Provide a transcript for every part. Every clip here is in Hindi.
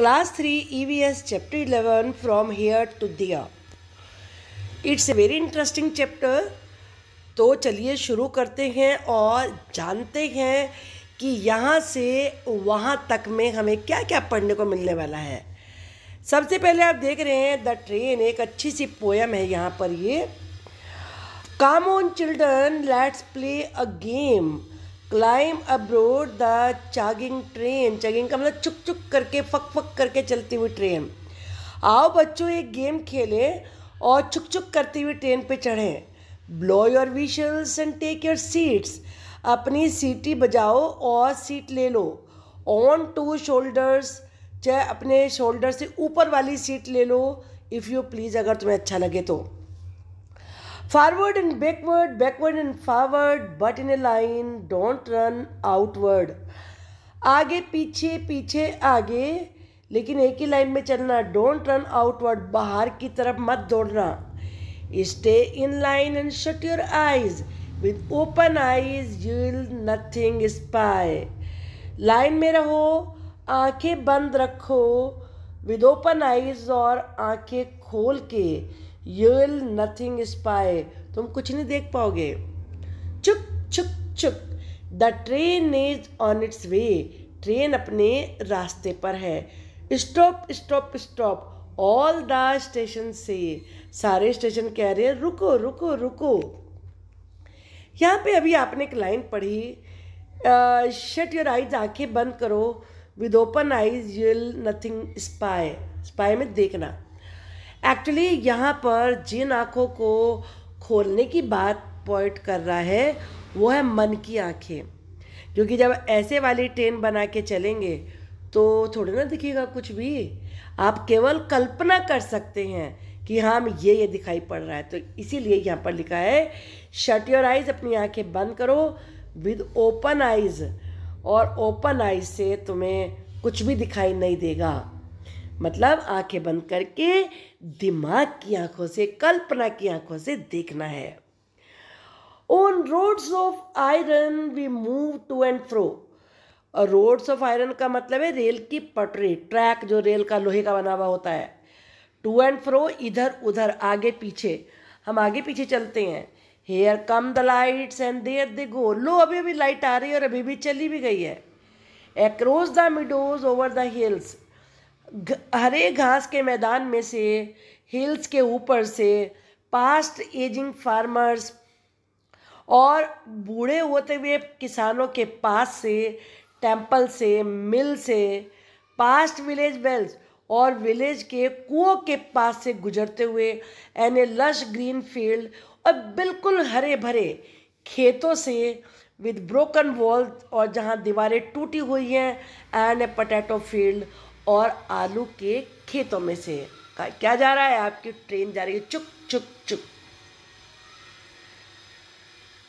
E V S chapter eleven from here to there it's a very interesting chapter तो चलिए शुरू करते हैं और जानते हैं कि यहाँ से वहाँ तक में हमें क्या क्या पढ़ने को मिलने वाला है सबसे पहले आप देख रहे हैं द ट्रेन एक अच्छी सी पोयम है यहाँ पर ये come on children let's play a game climb aboard the chugging train chugging का मतलब चुक चुक करके फक फक करके चलती हुई ट्रेन आओ बच्चों एक गेम खेलें और चुक चुक करती हुई ट्रेन पे चढ़ें blow your whistles and take your seats अपनी सीटी बजाओ और सीट ले लो ऑन टू शोल्डर्स चाहे अपने शोल्डर से ऊपर वाली सीट ले लो इफ़ यू प्लीज़ अगर तुम्हें अच्छा लगे तो forward and backward backward and forward but in a line don't run outward आगे पीछे पीछे आगे लेकिन एक ही लाइन में चलना डोंट रन आउटवर्ड बाहर की तरफ मत दौड़ना stay in line and shut your eyes with open eyes you will nothing spy line में रहो आंखें बंद रखो विद ओपन आइज और आंखें खोल के यू विल नथिंग स्पाई तुम कुछ नहीं देख पाओगे चुक चुक चुक the train is on its way train अपने रास्ते पर है stop stop stop all the station से सारे स्टेशन कह रहे हैं रुको रुको रुको यहाँ पे अभी आपने एक लाइन पढ़ी शट योर आइज आंखें बंद करो with open eyes you'll nothing spy spy में देखना एक्चुअली यहाँ पर जिन आँखों को खोलने की बात पॉइंट कर रहा है वो है मन की आँखें क्योंकि जब ऐसे वाली ट्रेन बना के चलेंगे तो थोड़े ना दिखेगा कुछ भी आप केवल कल्पना कर सकते हैं कि हाँ ये ये दिखाई पड़ रहा है तो इसीलिए यहाँ पर लिखा है शट योर आइज़ अपनी आँखें बंद करो विद ओपन आइज़ और ओपन आइज़ से तुम्हें कुछ भी दिखाई नहीं देगा मतलब आंखें बंद करके दिमाग की आंखों से कल्पना की आंखों से देखना है on roads of iron we move to and fro और रोड्स ऑफ आयरन का मतलब है रेल की पटरी ट्रैक जो रेल का लोहे का बना हुआ होता है टू एंड फ्रो इधर उधर आगे पीछे हम आगे पीछे चलते हैं here come the lights and there they go लो अभी अभी लाइट आ रही है और अभी भी चली भी गई है across the meadows over the hills हरे घास के मैदान में से हिल्स के ऊपर से पास्ट एजिंग फार्मर्स और बूढ़े होते हुए किसानों के पास से टेंपल से मिल से पास्ट विलेज वेल्स और विलेज के कुओं के पास से गुजरते हुए an a lush green field और बिल्कुल हरे भरे खेतों से विद ब्रोकन वॉल और जहाँ दीवारें टूटी हुई हैं एंड ए पटैटो फील्ड और आलू के खेतों में से क्या जा रहा है आपकी ट्रेन जा रही है चुक चुक चुक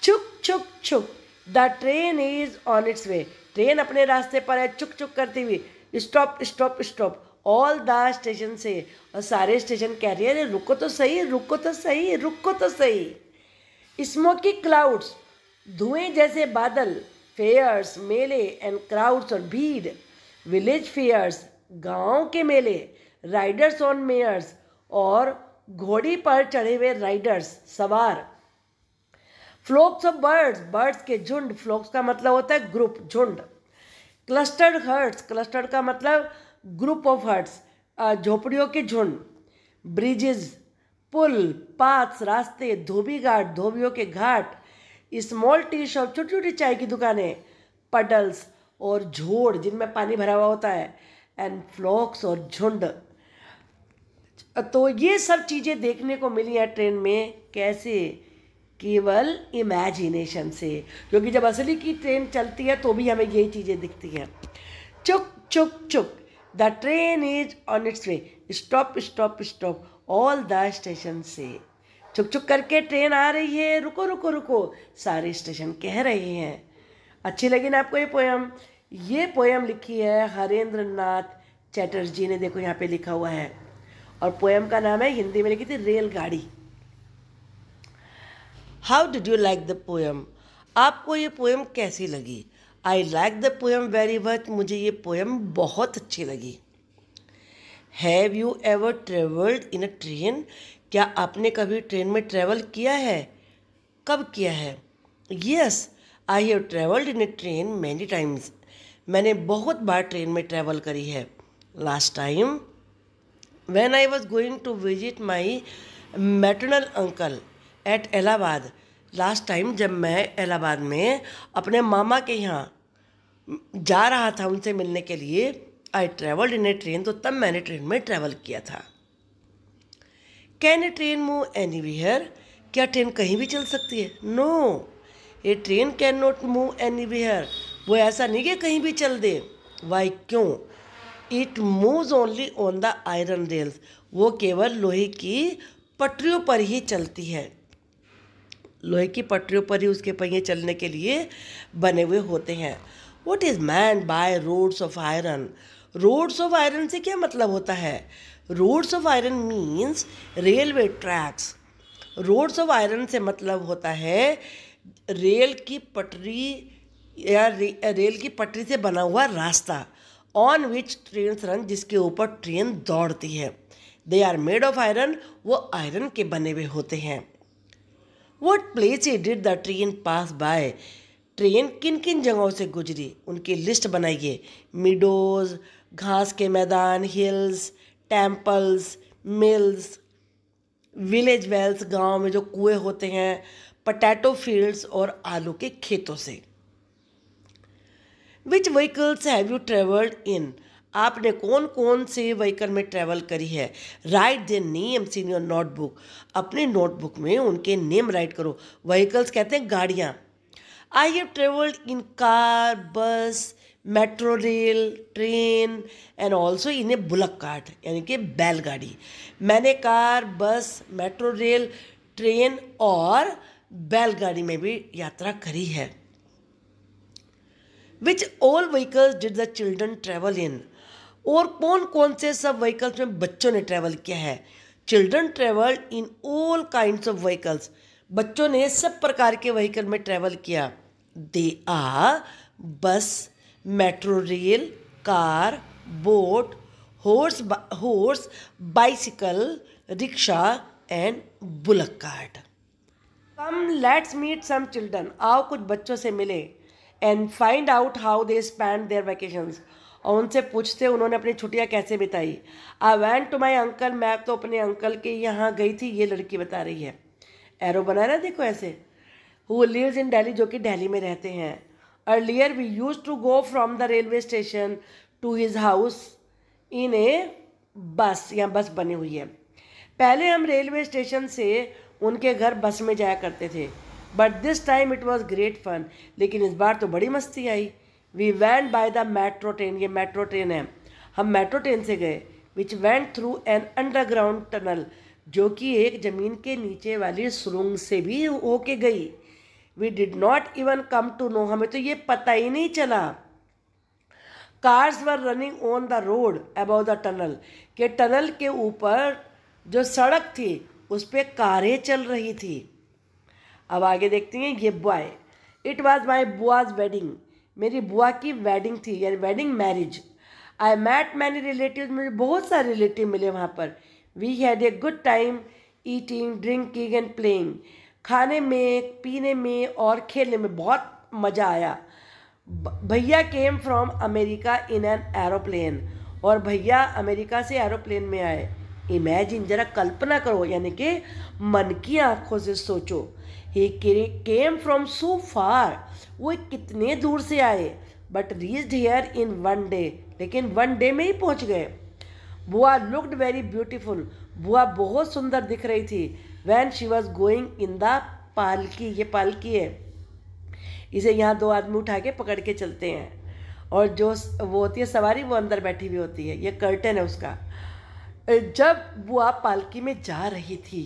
चुक चुक चुक the train is on its way train अपने रास्ते पर है चुक चुक करती हुई stop stop stop all the station से और सारे स्टेशन कह रही है रुको तो सही रुको तो सही रुको तो सही स्मोकी क्लाउड्स धुएं जैसे बादल फेयर्स मेले एंड क्राउड्स और भीड़ विलेज फेयर्स गांव के मेले राइडर्स ऑन मेयर्स और घोड़ी पर चढ़े हुए राइडर्स सवार फ्लोक्स ऑफ बर्ड्स बर्ड्स के झुंड फ्लोक्स का मतलब होता है ग्रुप झुंड क्लस्टर्ड हर्ट्स क्लस्टर्ड का मतलब ग्रुप ऑफ हर्ट्स झोपड़ियों के झुंड ब्रिजेस पुल पाथ्स रास्ते धोबी घाट धोबियों के घाट स्मॉल टी शॉप छोटी छोटी चाय की दुकानें पडल्स और झोड़ जिनमें पानी भरा हुआ होता है एंड फ्लॉक्स और झुंड तो ये सब चीज़ें देखने को मिली हैं ट्रेन में कैसे केवल इमेजिनेशन से क्योंकि जब असली की ट्रेन चलती है तो भी हमें यही चीज़ें दिखती हैं चुक चुक चुक the train is on its way stop stop stop all the station से चुक चुक करके ट्रेन आ रही है रुको रुको रुको सारे स्टेशन कह रहे हैं अच्छी लगी ना आपको ये पोएम ये पोएम लिखी है हरेंद्र नाथ चैटर्जी ने देखो यहाँ पे लिखा हुआ है और पोएम का नाम है हिंदी में लिखी थी रेलगाड़ी how did you like the poem आपको ये पोएम कैसी लगी I like the poem very much मुझे ये पोएम बहुत अच्छी लगी have you ever travelled in a train क्या आपने कभी ट्रेन में ट्रेवल किया है कब किया है yes I have travelled in a train many times मैंने बहुत बार ट्रेन में ट्रैवल करी है last time when I was going to visit my maternal uncle at Allahabad last time जब मैं इलाहाबाद में अपने मामा के यहाँ जा रहा था उनसे मिलने के लिए I travelled in A train तो तब मैंने ट्रेन में ट्रैवल किया था can a train move anywhere क्या ट्रेन कहीं भी चल सकती है no a train can not move anywhere वो ऐसा नहीं कि कहीं भी चल दे वाई क्यों it moves only on the iron rails वो केवल लोहे की पटरियों पर ही चलती है लोहे की पटरियों पर ही उसके पहिए चलने के लिए बने हुए होते हैं what is meant by roads of iron roads of iron से क्या मतलब होता है roads of iron means railway tracks roads of iron से मतलब होता है रेल की पटरी या रे, रेल की पटरी से बना हुआ रास्ता ऑन विच ट्रेन रन जिसके ऊपर ट्रेन दौड़ती है they are made of iron वो आयरन के बने हुए होते हैं what place did the train pass by train किन किन जगहों से गुजरी उनकी लिस्ट बनाइए मिडोज घास के मैदान hills temples mills village wells गांव में जो कुएं होते हैं पटैटो फील्ड्स और आलू के खेतों से which vehicles have you travelled in आपने कौन कौन से व्हीकल में ट्रेवल करी है write the names in your notebook अपने नोटबुक में उनके नेम राइट करो व्हीकल्स कहते हैं गाड़ियाँ I have travelled in car bus metro rail train and also in a bullock cart यानी कि बैलगाड़ी मैंने car bus metro rail train और बैलगाड़ी में भी यात्रा करी है which all vehicles did the children travel in और कौन कौन से सब व्हीकल्स में बच्चों ने ट्रैवल किया है children travelled in all kind of vehicles बच्चों ने सब प्रकार के व्हीकल में ट्रेवल किया they are bus metro rail car boat horse horse bicycle rickshaw and bullock cart come let's meet some children आओ कुछ बच्चों से मिले and find out how they spend their vacations और उनसे पूछते उन्होंने अपनी छुट्टियाँ कैसे बिताई I went to my uncle मैं तो अपने अंकल के यहाँ गई थी ये लड़की बता रही है एरो बना रहा देखो ऐसे हु लिव्स इन डेली जो कि डेली में रहते हैं earlier we used to go from the railway station to his house in a bus या बस बनी हुई है पहले हम रेलवे स्टेशन से उनके घर बस में जाया करते थे but this time it was great fun लेकिन इस बार तो बड़ी मस्ती आई we went by the metro train ये मेट्रो ट्रेन है हम मेट्रो ट्रेन से गए which went through an underground tunnel जो कि एक ज़मीन के नीचे वाली सुरंग से भी होके गई we did not even come to know हमें तो ये पता ही नहीं चला cars were running on the road above the tunnel के टनल के ऊपर जो सड़क थी उस पर कारें चल रही थी अब आगे देखते हैं ये boy it was my bua's wedding मेरी बुआ की वेडिंग थी यानी wedding marriage I met many relative मुझे बहुत सारे रिलेटिव मिले वहाँ पर we had a good time eating drinking and playing खाने में पीने में और खेलने में बहुत मज़ा आया bhaiya came from America in an aeroplane और भैया अमेरिका से एरोप्लेन में आए इमेजिन ज़रा कल्पना करो यानी कि मन की आंखों से सोचो ही केम फ्रॉम सो फार वो कितने दूर से आए but reached here in one day लेकिन वन डे में ही पहुंच गए बुआ लुकड वेरी ब्यूटीफुल बुआ बहुत सुंदर दिख रही थी when she was going in the palki ये पालकी है इसे यहाँ दो आदमी उठा के पकड़ के चलते हैं और जो वो होती है सवारी वो अंदर बैठी हुई होती है ये कर्टन है उसका जब बुआ पालकी में जा रही थी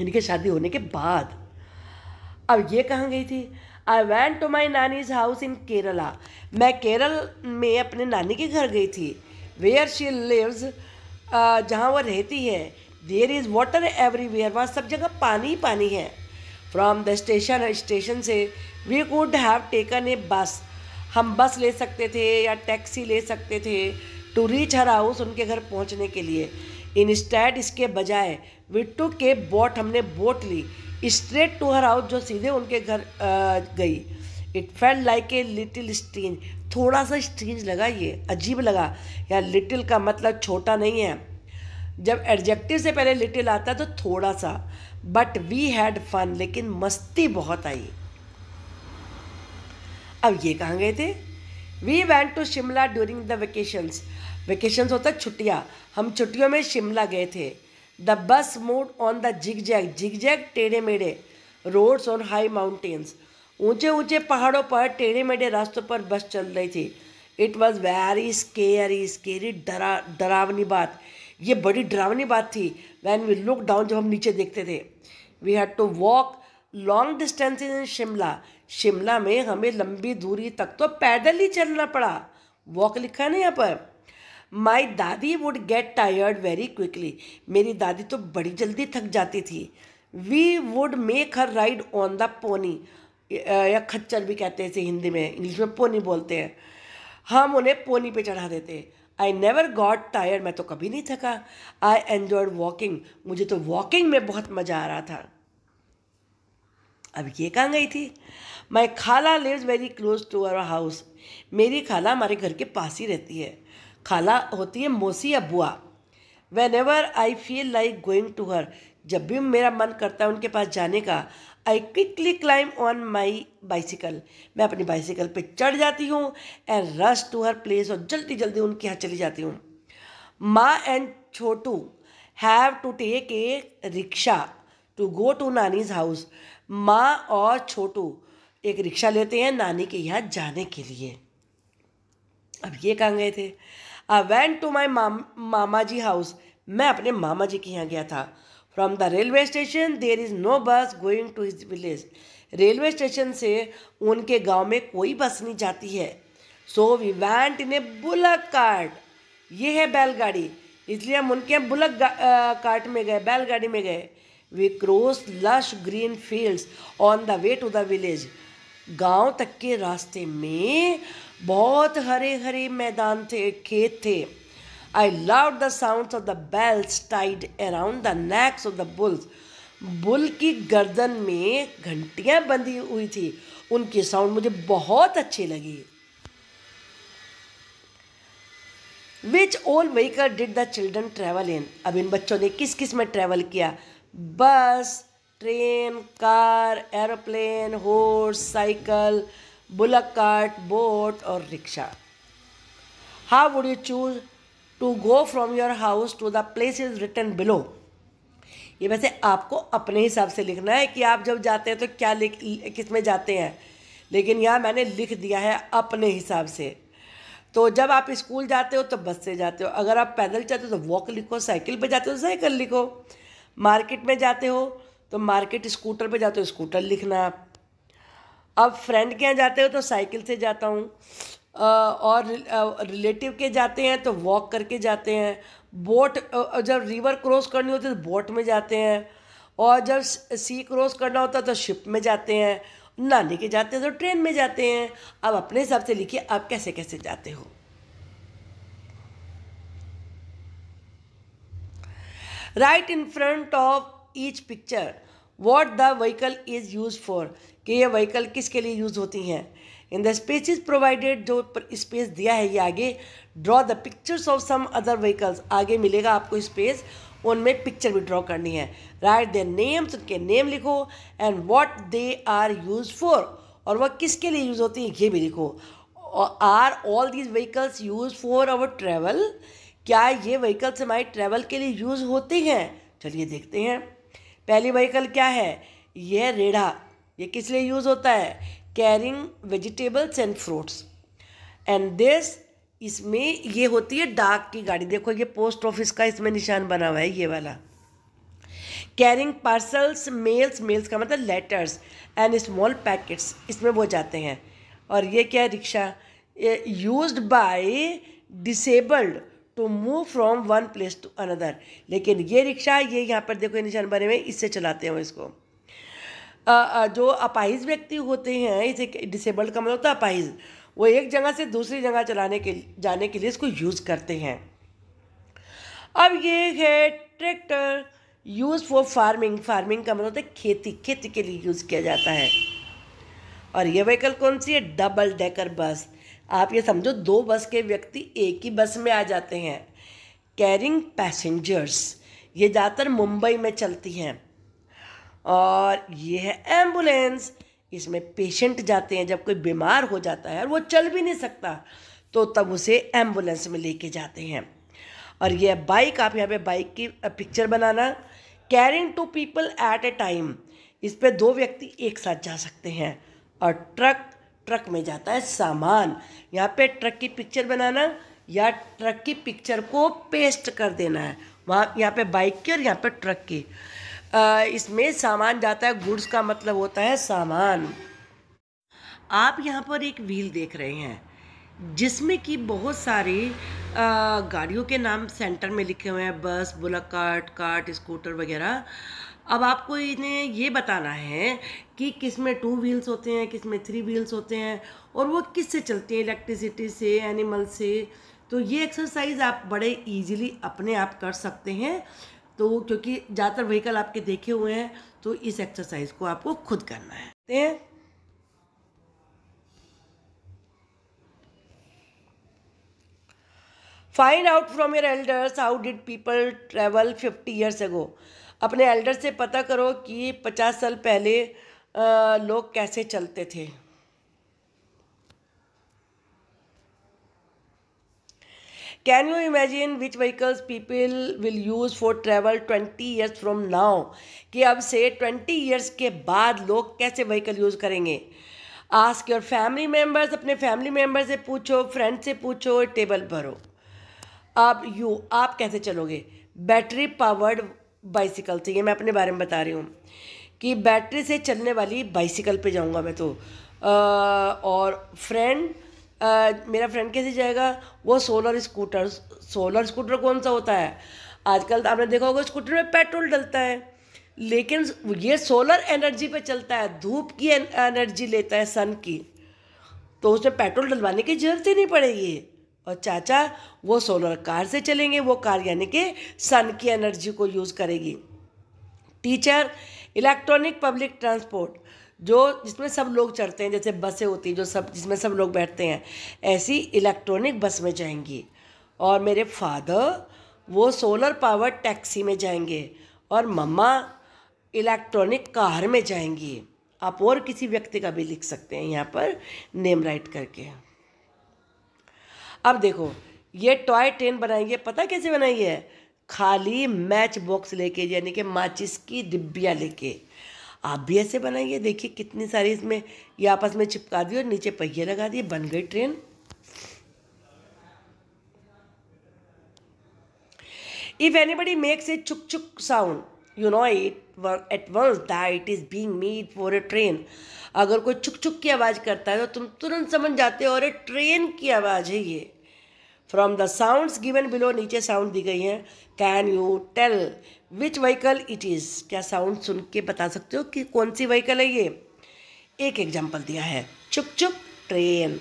इनके शादी होने के बाद अब ये कहाँ गई थी I went to my nani's house in Kerala मैं केरल में अपने नानी के घर गई थी वेयर शी लिव्स जहाँ वह रहती है देयर इज़ वाटर एवरीवेयर वहाँ सब जगह पानी ही पानी है फ्रॉम द स्टेशन स्टेशन से we could have taken a bus हम बस ले सकते थे या टैक्सी ले सकते थे टू रीच हर हाउस उनके घर पहुँचने के लिए इन स्टैट इसके बजाय टू के बोट हमने बोट ली स्ट्रेट टू हर हाउस जो सीधे उनके घर गई it felt like a little strange थोड़ा सा स्ट्रींज लगा ये अजीब लगा यार लिटिल का मतलब छोटा नहीं है जब एडजेक्टिव से पहले लिटिल आता है तो थोड़ा सा बट वी हैड फन लेकिन मस्ती बहुत आई अब ये कहाँ गए थे we went to Shimla during the vacations vacations होता है छुट्टियाँ हम छुट्टियों में शिमला गए थे the bus moved on the zig zag zig zag टेढ़े मेढ़े रोड्स ऑन हाई माउंटेन्स ऊंचे ऊंचे पहाड़ों पर टेढ़े मेढ़े रास्तों पर बस चल रही थी it was very scary scary डरा डरावनी बात ये बड़ी डरावनी बात थी वैन वी लुक डाउन जब हम नीचे देखते थे we had to walk long distance in Shimla Shimla में हमें लंबी दूरी तक तो पैदल ही चलना पड़ा वॉक लिखा है ना यहाँ पर my dadi would get tired very quickly मेरी दादी तो बड़ी जल्दी थक जाती थी we would make her ride on the pony या खच्चर भी कहते हैं इसे हिंदी में इंग्लिश में पोनी बोलते हैं हम उन्हें पोनी पे चढ़ा देते आई नेवर गॉट टायर्ड मैं तो कभी नहीं थका आई एन्जॉयड वॉकिंग मुझे तो वॉकिंग में बहुत मज़ा आ रहा था अब ये कहाँ गई थी my khala lives very close to our house मेरी खाला हमारे घर के पास ही रहती है खाला होती है मौसी या बुआ whenever I feel like going to her जब भी मेरा मन करता है उनके पास जाने का I quickly climb on my bicycle मैं अपनी बाइसिकल पे चढ़ जाती हूँ and rush to her place और जल्दी जल्दी उनके यहाँ चली जाती हूँ ma and Chhotu have to take a rickshaw to go to nani's house माँ और छोटू एक रिक्शा लेते हैं नानी के यहाँ जाने के लिए अब ये कहाँ गए थे I went to my mama ji house मैं अपने मामा जी के यहाँ गया था from the railway station there is no bus going to his village railway station से उनके गांव में कोई बस नहीं जाती है so we went in a bullock cart ये है बैलगाड़ी इसलिए हम उनके बुलक कार्ट में गए बैलगाड़ी में गए we cross lush green fields on the way to the village गांव तक के रास्ते में बहुत हरे हरे मैदान थे खेत थे I love the sound of the bells tied around the necks of the bulls bull की गर्दन में घंटियां बंधी हुई थी उनकी साउंड मुझे बहुत अच्छी लगी which old vehicle did the children travel in अब इन बच्चों ने किस किस में ट्रैवल किया bus train car aeroplane horse cycle bullock cart boat और rickshaw how would you choose to go from your house to the place is written below ये वैसे आपको अपने हिसाब से लिखना है कि आप जब जाते हैं तो क्या लिख किस में जाते हैं लेकिन यहाँ मैंने लिख दिया है अपने हिसाब से तो जब आप स्कूल जाते हो तो बस से जाते हो अगर आप पैदल जाते हो तो वॉक लिखो साइकिल पे जाते हो तो साइकिल लिखो मार्केट में जाते हो तो मार्केट स्कूटर पे जाते हो स्कूटर लिखना आप अब फ्रेंड के यहाँ जाते हो तो साइकिल से जाता हूँ और रिलेटिव के जाते हैं तो वॉक करके जाते हैं बोट जब रिवर क्रॉस करनी होती है तो बोट में जाते हैं और जब सी क्रॉस करना होता है तो शिप में जाते हैं नानी के जाते हैं तो ट्रेन में जाते हैं अब अपने हिसाब से लिखिए आप कैसे कैसे जाते हो write in front of each picture what the vehicle is used for कि ये व्हीकल किसके लिए यूज़ होती हैं in the space is provided जो स्पेस दिया है ये आगे draw the pictures of some other vehicles आगे मिलेगा आपको स्पेस उनमें पिक्चर भी ड्रॉ करनी है राइट देर नेम्स उनके नेम लिखो and what they are used for और वह किसके लिए यूज़ होती है ये भी लिखो are all these vehicles used for our travel क्या ये व्हीकल्स हमारे ट्रैवल के लिए यूज़ होते हैं चलिए देखते हैं पहली व्हीकल क्या है यह रेढ़ा ये किस लिए यूज़ होता है carrying vegetables and fruits and this इसमें ये होती है डाक की गाड़ी देखो ये पोस्ट ऑफिस का इसमें निशान बना हुआ है ये वाला कैरिंग पार्सल्स मेल्स मेल्स का मतलब लेटर्स एंड स्मॉल पैकेट्स इसमें वो जाते हैं और ये क्या है rickshaw used by disabled to move from one place to another लेकिन ये रिक्शा ये यहाँ पर देखो निशान बने हुए इससे चलाते हैं इसको जो अपाहिज व्यक्ति होते हैं इसे डिसेबल्ड का मतलब होता है अपाहिज वो एक जगह से दूसरी जगह चलाने के जाने के लिए इसको यूज़ करते हैं अब ये है tractor used for farming farming का मतलब होता है खेती खेती के लिए यूज़ किया जाता है और ये व्हीकल कौन सी है डबल डेकर बस आप ये समझो दो बस के व्यक्ति एक ही बस में आ जाते हैं कैरिंग पैसेंजर्स ये ज़्यादातर मुंबई में चलती हैं और ये है एम्बुलेंस इसमें पेशेंट जाते हैं जब कोई बीमार हो जाता है और वो चल भी नहीं सकता तो तब उसे एम्बुलेंस में लेके जाते हैं और ये बाइक आप यहाँ पे बाइक की पिक्चर बनाना carrying two people at a time इस पर दो व्यक्ति एक साथ जा सकते हैं और ट्रक ट्रक में जाता है सामान यहाँ पे ट्रक की पिक्चर बनाना या ट्रक की पिक्चर को पेस्ट कर देना है वहाँ यहाँ पे बाइक की और यहाँ पे ट्रक की इसमें सामान जाता है गुड्स का मतलब होता है सामान आप यहाँ पर एक व्हील देख रहे हैं जिसमें कि बहुत सारी गाड़ियों के नाम सेंटर में लिखे हुए हैं बस बुलाकाट कार्ट स्कूटर वगैरह अब आपको इन्हें ये बताना है कि किस में टू व्हील्स होते हैं किस में थ्री व्हील्स होते हैं और वो किस से चलते हैं इलेक्ट्रिसिटी से एनिमल से तो ये एक्सरसाइज आप बड़े इजीली अपने आप कर सकते हैं तो क्योंकि ज़्यादातर व्हीकल आपके देखे हुए हैं तो इस एक्सरसाइज को आपको खुद करना है find out from your elders how did people travel fifty years ago अपने एल्डर से पता करो कि पचास साल पहले लोग कैसे चलते थे can you imagine which vehicles people will use for travel twenty years from now कि अब से ट्वेंटी ईयर्स के बाद लोग कैसे व्हीकल यूज़ करेंगे आस्क योर फैमिली मेम्बर्स अपने फैमिली मेम्बर से पूछो फ्रेंड से पूछो टेबल भरो आप यू आप कैसे चलोगे बैटरी पावर्ड बाइसिकल से ये मैं अपने बारे में बता रही हूँ कि बैटरी से चलने वाली बाइसिकल पे जाऊँगा मैं तो आ, और फ्रेंड मेरा फ्रेंड कैसे जाएगा वो सोलर स्कूटर सोलर स्कूटर कौन सा होता है आजकल तो आपने देखा होगा स्कूटर में पेट्रोल डलता है लेकिन ये सोलर एनर्जी पे चलता है धूप की एनर्जी लेता है सन की तो उसमें पेट्रोल डलवाने की ज़रूरत ही नहीं पड़ेगी और चाचा वो सोलर कार से चलेंगे वो कार यानी कि सन की एनर्जी को यूज़ करेगी टीचर इलेक्ट्रॉनिक पब्लिक ट्रांसपोर्ट जो जिसमें सब लोग चढ़ते हैं जैसे बसें होती हैं जो सब जिसमें सब लोग बैठते हैं ऐसी इलेक्ट्रॉनिक बस में जाएंगी और मेरे फादर वो सोलर पावर टैक्सी में जाएंगे और मम्मा इलेक्ट्रॉनिक कार में जाएंगी आप और किसी व्यक्ति का भी लिख सकते हैं यहाँ पर नेम राइट करके अब देखो ये टॉय ट्रेन बनाई है पता कैसे बनाई है खाली मैच बॉक्स लेके यानी कि माचिस की डिब्बिया लेके आप भी ऐसे बनाइए देखिए कितनी सारी इसमें ये आपस में चिपका दिए और नीचे पहिए लगा दिए बन गई train if anybody makes a chuk chuk sound you know it at once that it is being made for a train अगर कोई छुक छुक की आवाज़ करता है तो तुम तुरंत समझ जाते हो अरे ट्रेन की आवाज़ है ये from the sounds given below नीचे साउंड दी गई हैं can you tell which vehicle it is क्या साउंड सुन के बता सकते हो कि कौन सी व्हीकल है ये एक एग्जाम्पल दिया है चुक चुक ट्रेन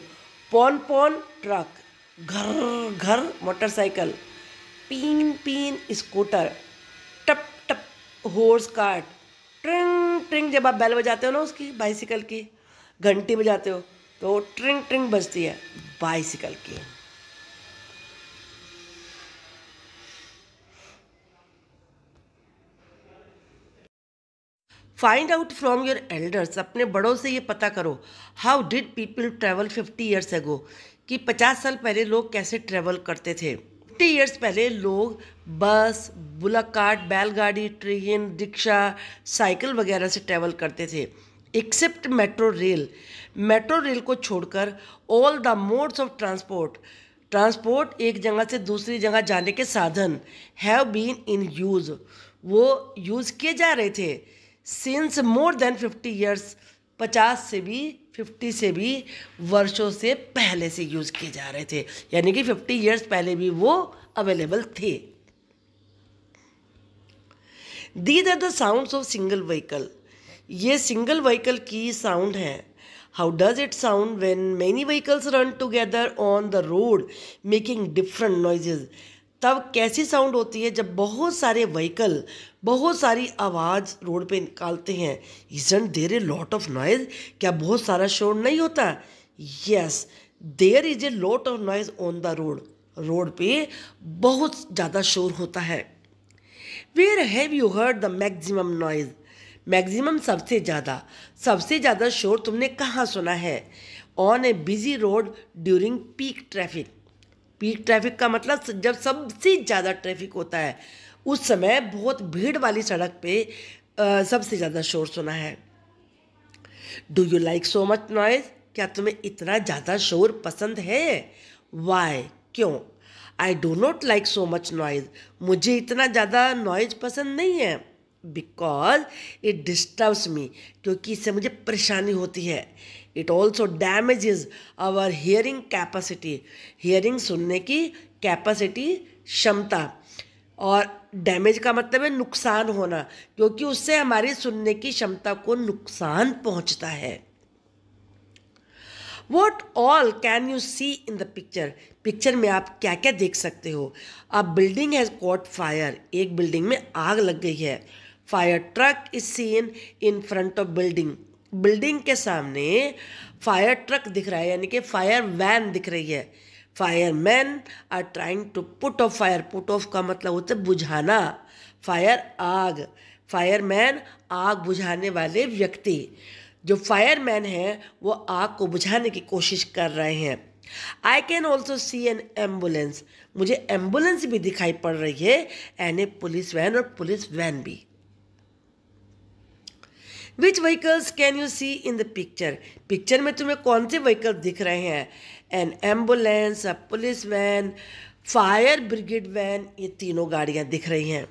पौन पौन ट्रक घर घर मोटरसाइकिल पीन पीन स्कूटर हॉर्स कार्ट ट्रिंग ट्रिंग जब आप बैल बजाते हो ना उसकी बाइसिकल की घंटी बजाते हो तो ट्रिंग ट्रिंग बजती है बाइसिकल की find out from your elders अपने बड़ों से ये पता करो how did people travel fifty years ago कि पचास साल पहले लोग कैसे ट्रैवल करते थे फिफ्टी ईयर्स पहले लोग बस बुलक कार्ट बैलगाड़ी ट्रेन रिक्शा साइकिल वगैरह से ट्रैवल करते थे except metro rail metro rail को छोड़कर all the modes of transport transport एक जगह से दूसरी जगह जाने के साधन हैव बीन इन यूज़ वो यूज़ किए जा रहे थे since more than fifty years पचास से भी फिफ्टी से भी वर्षों से पहले से यूज़ किए जा रहे थे यानी कि फिफ्टी ईयर्स पहले भी वो अवेलेबल थे these are the sound of single vehicle ये सिंगल व्हीकल की साउंड है how does it sound when many vehicles run together on the road making different noises तब कैसी साउंड होती है जब बहुत सारे व्हीकल बहुत सारी आवाज़ रोड पे निकालते हैं isn't there a lot of noise क्या बहुत सारा शोर नहीं होता yes there is a lot of noise on the road road पे बहुत ज़्यादा शोर होता है where have you heard the maximum noise maximum सबसे ज़्यादा सबसे ज़्यादा शोर तुमने कहाँ सुना है on a busy road during peak traffic peak traffic का मतलब जब सबसे ज़्यादा ट्रैफिक होता है उस समय बहुत भीड़ वाली सड़क पे सबसे ज़्यादा शोर सुना है do you like so much noise क्या तुम्हें इतना ज़्यादा शोर पसंद है वाई क्यों I do not like so much noise मुझे इतना ज़्यादा नॉइज पसंद नहीं है बिकॉज इट डिस्टर्ब्स मी क्योंकि इससे मुझे परेशानी होती है it also damages our hearing capacity hearing सुनने की कैपेसिटी क्षमता और डैमेज का मतलब है नुकसान होना क्योंकि उससे हमारी सुनने की क्षमता को नुकसान पहुंचता है what all can you see in the picture picture में आप क्या क्या देख सकते हो a building has caught fire एक बिल्डिंग में आग लग गई है fire truck is seen in front of building building के सामने फायर ट्रक दिख रहा है यानी कि फायर वैन दिख रही है fire man are trying to put off fire put off का मतलब होता है बुझाना फायर आग फायर मैन आग बुझाने वाले व्यक्ति जो फायर मैन है वो आग को बुझाने की कोशिश कर रहे हैं I can also see an ambulance मुझे एम्बुलेंस भी दिखाई पड़ रही है एंड ए पुलिस वैन और पुलिस वैन भी which vehicles can you see in the picture picture में तुम्हें कौन से व्हीकल दिख रहे हैं an ambulance a police van fire brigade van ये तीनों गाड़ियाँ दिख रही हैं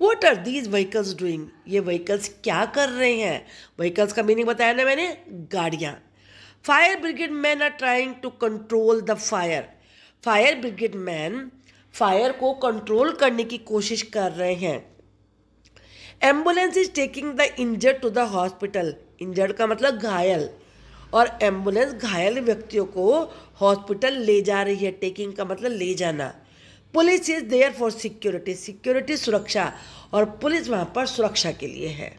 what are these vehicles doing ये व्हीकल्स क्या कर रहे हैं व्हीकल्स का मीनिंग बताया ना मैंने गाड़ियाँ fire brigade man are trying to control the fire fire brigade man fire को कंट्रोल करने की कोशिश कर रहे हैं ambulance is taking the injured to the hospital injured का मतलब घायल और एम्बुलेंस घायल व्यक्तियों को हॉस्पिटल ले जा रही है टेकिंग का मतलब ले जाना police is there for security security सुरक्षा और पुलिस वहाँ पर सुरक्षा के लिए है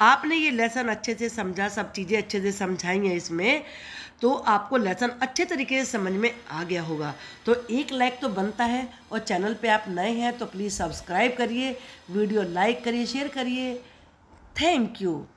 आपने ये लेसन अच्छे से समझा सब चीज़ें अच्छे से समझाई हैं इसमें तो आपको लेसन अच्छे तरीके से समझ में आ गया होगा तो एक लाइक तो बनता है और चैनल पे आप नए हैं तो प्लीज़ सब्सक्राइब करिए वीडियो लाइक करिए शेयर करिए थैंक यू